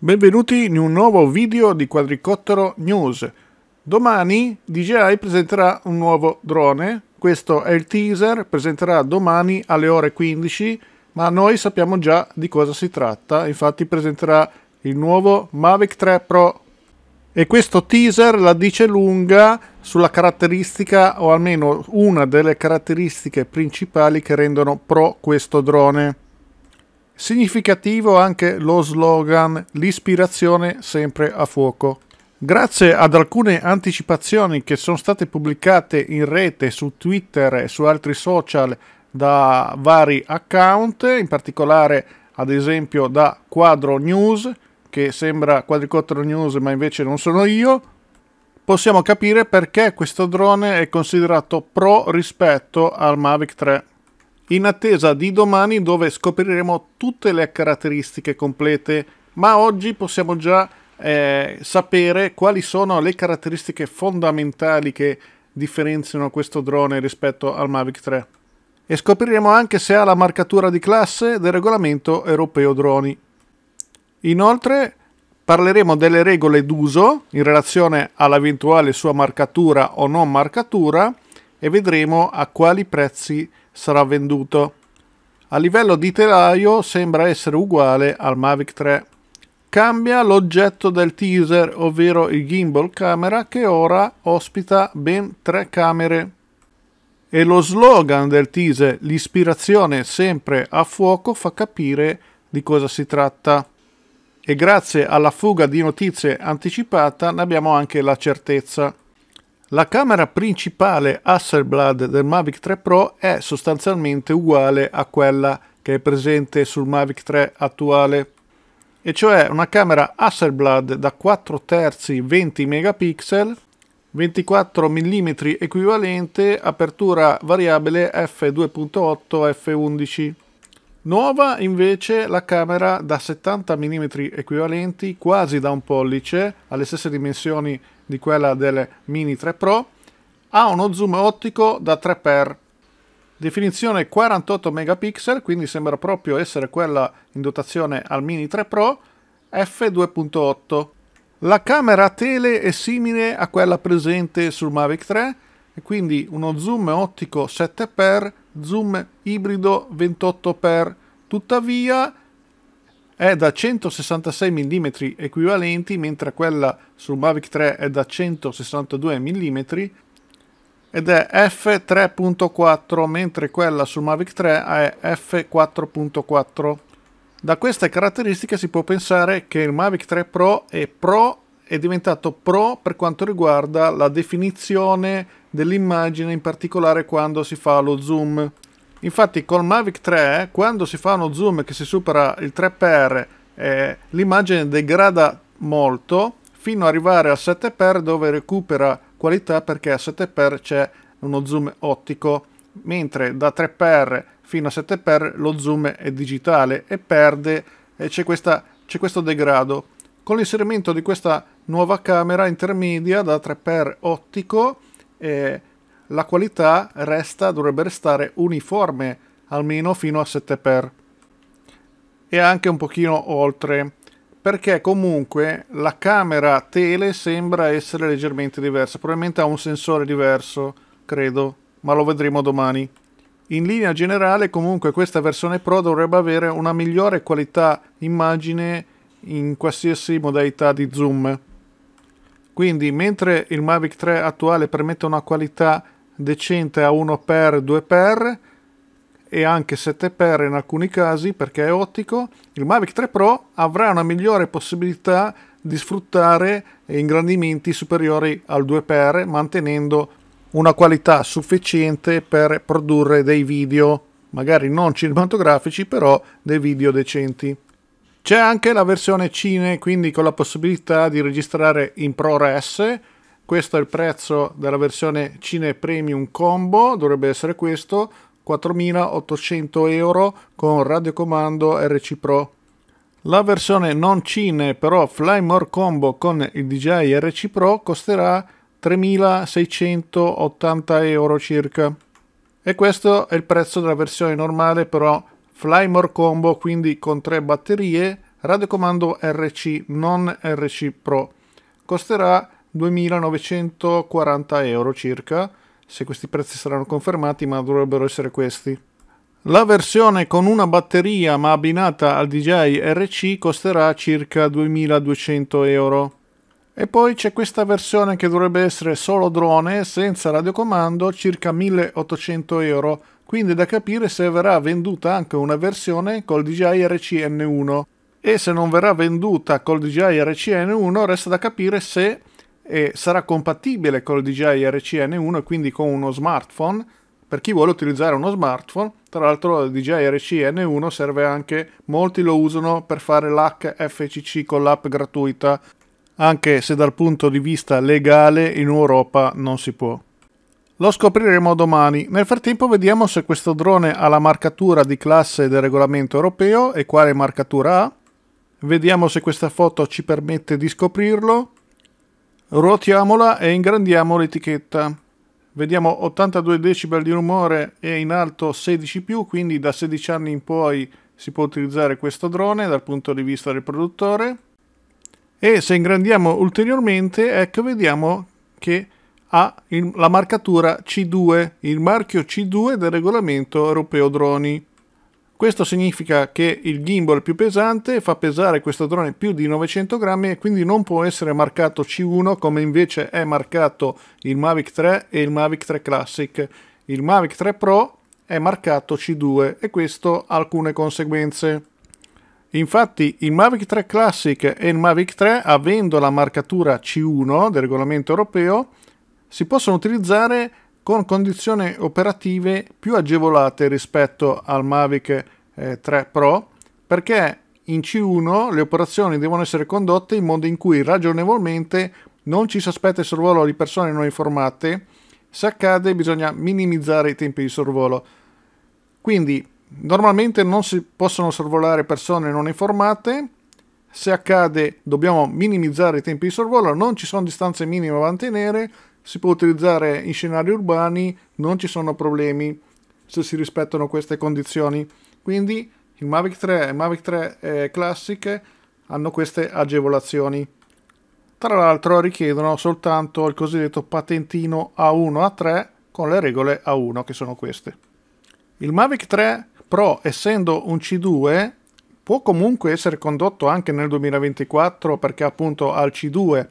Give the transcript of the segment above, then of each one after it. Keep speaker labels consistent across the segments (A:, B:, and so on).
A: Benvenuti in un nuovo video di Quadricottero News. Domani DJI presenterà un nuovo drone. Questo è il teaser, presenterà domani alle ore 15, ma noi sappiamo già di cosa si tratta. Infatti presenterà il nuovo Mavic 3 Pro. E questo teaser la dice lunga sulla caratteristica, o almeno una delle caratteristiche principali che rendono pro questo drone. Significativo anche lo slogan L'ispirazione sempre a fuoco. Grazie ad alcune anticipazioni che sono state pubblicate in rete su Twitter e su altri social da vari account, in particolare ad esempio da Quadro News, che sembra Quadricottero News ma invece non sono io, possiamo capire perché questo drone è considerato pro rispetto al Mavic 3 in attesa di domani dove scopriremo tutte le caratteristiche complete, ma oggi possiamo già eh, sapere quali sono le caratteristiche fondamentali che differenziano questo drone rispetto al Mavic 3. E scopriremo anche se ha la marcatura di classe del regolamento europeo droni. Inoltre parleremo delle regole d'uso in relazione all'eventuale sua marcatura o non marcatura e vedremo a quali prezzi sarà venduto. A livello di telaio sembra essere uguale al Mavic 3. Cambia l'oggetto del teaser, ovvero il gimbal camera che ora ospita ben tre camere. E lo slogan del teaser, l'ispirazione sempre a fuoco, fa capire di cosa si tratta. E grazie alla fuga di notizie anticipata ne abbiamo anche la certezza. La camera principale Hasselblad del Mavic 3 Pro è sostanzialmente uguale a quella che è presente sul Mavic 3 attuale, e cioè una camera Hasselblad da 4 terzi 20 megapixel 24 mm equivalente apertura variabile f2.8 f11 Nuova invece la camera da 70 mm equivalenti, quasi da un pollice, alle stesse dimensioni di quella del Mini 3 Pro, ha uno zoom ottico da 3x, definizione 48 megapixel, quindi sembra proprio essere quella in dotazione al Mini 3 Pro, f2.8. La camera tele è simile a quella presente sul Mavic 3, e quindi uno zoom ottico 7x zoom ibrido 28x, tuttavia è da 166 mm equivalenti, mentre quella sul Mavic 3 è da 162 mm ed è f3.4, mentre quella sul Mavic 3 è f4.4. Da queste caratteristiche si può pensare che il Mavic 3 Pro è, pro, è diventato Pro per quanto riguarda la definizione dell'immagine, in particolare quando si fa lo zoom. Infatti col Mavic 3, quando si fa uno zoom che si supera il 3x, eh, l'immagine degrada molto fino ad arrivare al 7x dove recupera qualità perché a 7x c'è uno zoom ottico, mentre da 3x fino a 7x lo zoom è digitale e perde e c'è, questa, c'è questo degrado. Con l'inserimento di questa nuova camera intermedia da 3x ottico e la qualità resta dovrebbe restare uniforme almeno fino a 7x e anche un pochino oltre perché comunque la camera tele sembra essere leggermente diversa probabilmente ha un sensore diverso credo ma lo vedremo domani in linea generale comunque questa versione Pro dovrebbe avere una migliore qualità immagine in qualsiasi modalità di zoom quindi mentre il Mavic 3 attuale permette una qualità decente a 1x, 2x e anche 7x in alcuni casi perché è ottico, il Mavic 3 Pro avrà una migliore possibilità di sfruttare ingrandimenti superiori al 2x mantenendo una qualità sufficiente per produrre dei video, magari non cinematografici, però dei video decenti. C'è anche la versione cine, quindi con la possibilità di registrare in ProRes. Questo è il prezzo della versione Cine Premium Combo, dovrebbe essere questo, 4.800 euro con radiocomando RC Pro. La versione non Cine, però Flymore Combo con il DJI RC Pro costerà 3.680 euro circa. E questo è il prezzo della versione normale, però Flymore Combo quindi con tre batterie, radiocomando RC non RC Pro. Costerà 2.940 euro circa, se questi prezzi saranno confermati, ma dovrebbero essere questi. La versione con una batteria ma abbinata al DJI RC costerà circa 2.200 euro. E poi c'è questa versione che dovrebbe essere solo drone, senza radiocomando, circa 1.800 euro quindi è da capire se verrà venduta anche una versione col DJI RCN1 e se non verrà venduta col DJI RCN1 resta da capire se eh, sarà compatibile col DJI RCN1 e quindi con uno smartphone per chi vuole utilizzare uno smartphone tra l'altro il DJI RCN1 serve anche molti lo usano per fare l'HAC FCC con l'app gratuita anche se dal punto di vista legale in Europa non si può lo scopriremo domani. Nel frattempo vediamo se questo drone ha la marcatura di classe del regolamento europeo e quale marcatura ha. Vediamo se questa foto ci permette di scoprirlo. Ruotiamola e ingrandiamo l'etichetta. Vediamo 82 decibel di rumore e in alto 16+, più, quindi da 16 anni in poi si può utilizzare questo drone dal punto di vista del produttore. E se ingrandiamo ulteriormente, ecco vediamo che ha il, la marcatura C2, il marchio C2 del regolamento europeo droni. Questo significa che il gimbal più pesante fa pesare questo drone più di 900 grammi e quindi non può essere marcato C1 come invece è marcato il Mavic 3 e il Mavic 3 Classic. Il Mavic 3 Pro è marcato C2 e questo ha alcune conseguenze. Infatti il Mavic 3 Classic e il Mavic 3 avendo la marcatura C1 del regolamento europeo si possono utilizzare con condizioni operative più agevolate rispetto al Mavic 3 eh, Pro perché in C1 le operazioni devono essere condotte in modo in cui ragionevolmente non ci si aspetta il sorvolo di persone non informate, se accade bisogna minimizzare i tempi di sorvolo. Quindi normalmente non si possono sorvolare persone non informate, se accade dobbiamo minimizzare i tempi di sorvolo, non ci sono distanze minime da mantenere, si può utilizzare in scenari urbani, non ci sono problemi se si rispettano queste condizioni. Quindi il Mavic 3 e Mavic 3 eh, Classic hanno queste agevolazioni. Tra l'altro richiedono soltanto il cosiddetto patentino A1 A3 con le regole A1 che sono queste. Il Mavic 3 Pro essendo un C2 può comunque essere condotto anche nel 2024 perché appunto ha il C2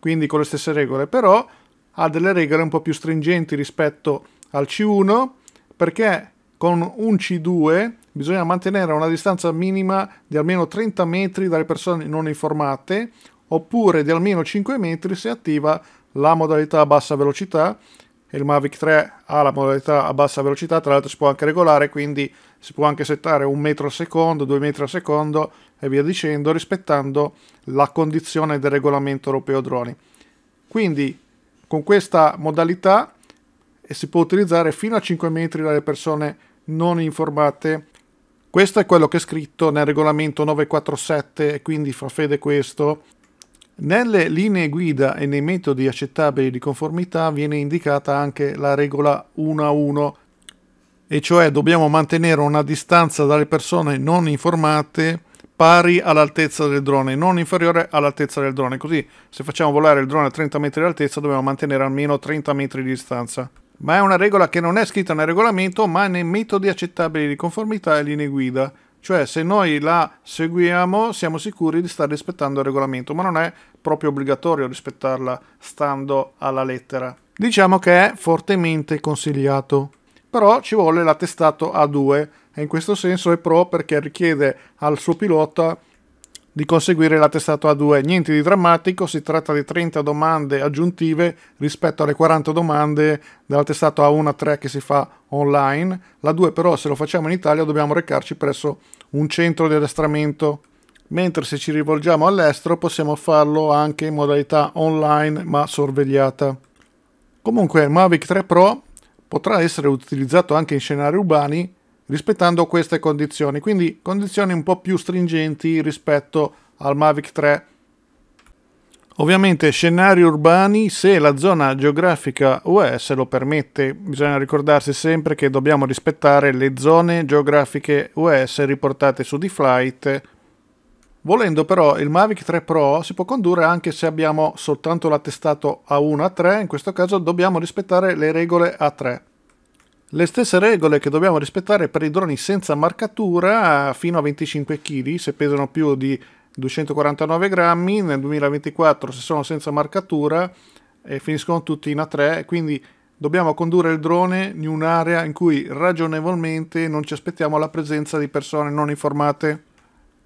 A: quindi con le stesse regole però ha delle regole un po' più stringenti rispetto al C1 perché con un C2 bisogna mantenere una distanza minima di almeno 30 metri dalle persone non informate oppure di almeno 5 metri se attiva la modalità a bassa velocità e il Mavic 3 ha la modalità a bassa velocità, tra l'altro si può anche regolare, quindi si può anche settare un metro al secondo, due metri al secondo e via dicendo, rispettando la condizione del regolamento europeo droni. Quindi con questa modalità eh, si può utilizzare fino a 5 metri dalle persone non informate. Questo è quello che è scritto nel regolamento 947 e quindi fa fede questo. Nelle linee guida e nei metodi accettabili di conformità viene indicata anche la regola 1 a 1, e cioè dobbiamo mantenere una distanza dalle persone non informate pari all'altezza del drone, non inferiore all'altezza del drone. Così se facciamo volare il drone a 30 metri di altezza dobbiamo mantenere almeno 30 metri di distanza. Ma è una regola che non è scritta nel regolamento ma nei metodi accettabili di conformità e linee guida. Cioè se noi la seguiamo siamo sicuri di star rispettando il regolamento, ma non è proprio obbligatorio rispettarla stando alla lettera. Diciamo che è fortemente consigliato, però ci vuole l'attestato A2 e in questo senso è pro perché richiede al suo pilota di conseguire l'attestato A2. Niente di drammatico, si tratta di 30 domande aggiuntive rispetto alle 40 domande dell'attestato A1 a 3 che si fa online. L'A2 però se lo facciamo in Italia dobbiamo recarci presso un centro di addestramento, mentre se ci rivolgiamo all'estero possiamo farlo anche in modalità online ma sorvegliata. Comunque Mavic 3 Pro potrà essere utilizzato anche in scenari urbani rispettando queste condizioni, quindi condizioni un po' più stringenti rispetto al Mavic 3. Ovviamente scenari urbani se la zona geografica US lo permette, bisogna ricordarsi sempre che dobbiamo rispettare le zone geografiche US riportate su D-Flight. Volendo però il Mavic 3 Pro si può condurre anche se abbiamo soltanto l'attestato A1 A3, in questo caso dobbiamo rispettare le regole A3. Le stesse regole che dobbiamo rispettare per i droni senza marcatura fino a 25 kg, se pesano più di 249 grammi, nel 2024 se sono senza marcatura e eh, finiscono tutti in A3, quindi dobbiamo condurre il drone in un'area in cui ragionevolmente non ci aspettiamo la presenza di persone non informate.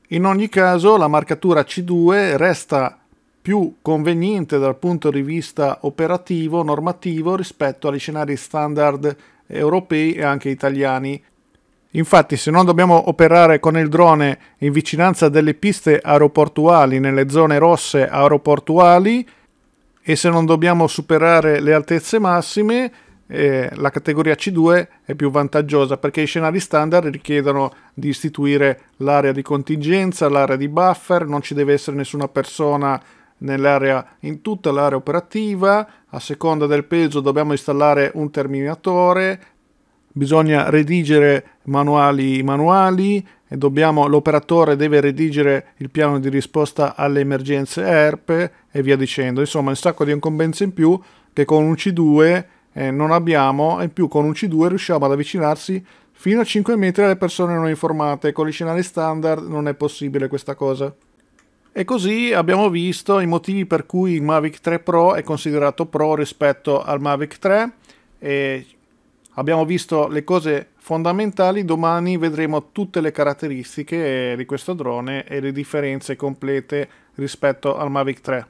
A: In ogni caso la marcatura C2 resta più conveniente dal punto di vista operativo, normativo rispetto agli scenari standard europei e anche italiani. Infatti, se non dobbiamo operare con il drone in vicinanza delle piste aeroportuali nelle zone rosse aeroportuali e se non dobbiamo superare le altezze massime, eh, la categoria C2 è più vantaggiosa perché i scenari standard richiedono di istituire l'area di contingenza, l'area di buffer, non ci deve essere nessuna persona nell'area in tutta l'area operativa a seconda del peso dobbiamo installare un terminatore, bisogna redigere manuali manuali e dobbiamo, l'operatore deve redigere il piano di risposta alle emergenze ERP e via dicendo. Insomma, un sacco di incombenze in più che con un C2 eh, non abbiamo e in più con un C2 riusciamo ad avvicinarsi fino a 5 metri alle persone non informate. Con gli scenari standard non è possibile questa cosa. E così abbiamo visto i motivi per cui il Mavic 3 Pro è considerato Pro rispetto al Mavic 3 e abbiamo visto le cose fondamentali, domani vedremo tutte le caratteristiche di questo drone e le differenze complete rispetto al Mavic 3.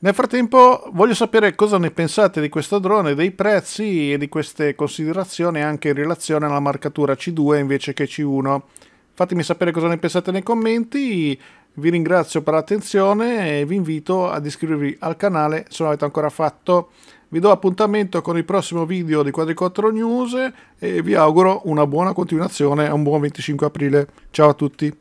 A: Nel frattempo voglio sapere cosa ne pensate di questo drone, dei prezzi e di queste considerazioni anche in relazione alla marcatura C2 invece che C1. Fatemi sapere cosa ne pensate nei commenti vi ringrazio per l'attenzione e vi invito ad iscrivervi al canale se non l'avete ancora fatto. Vi do appuntamento con il prossimo video di Quadricottero News e vi auguro una buona continuazione e un buon 25 aprile. Ciao a tutti!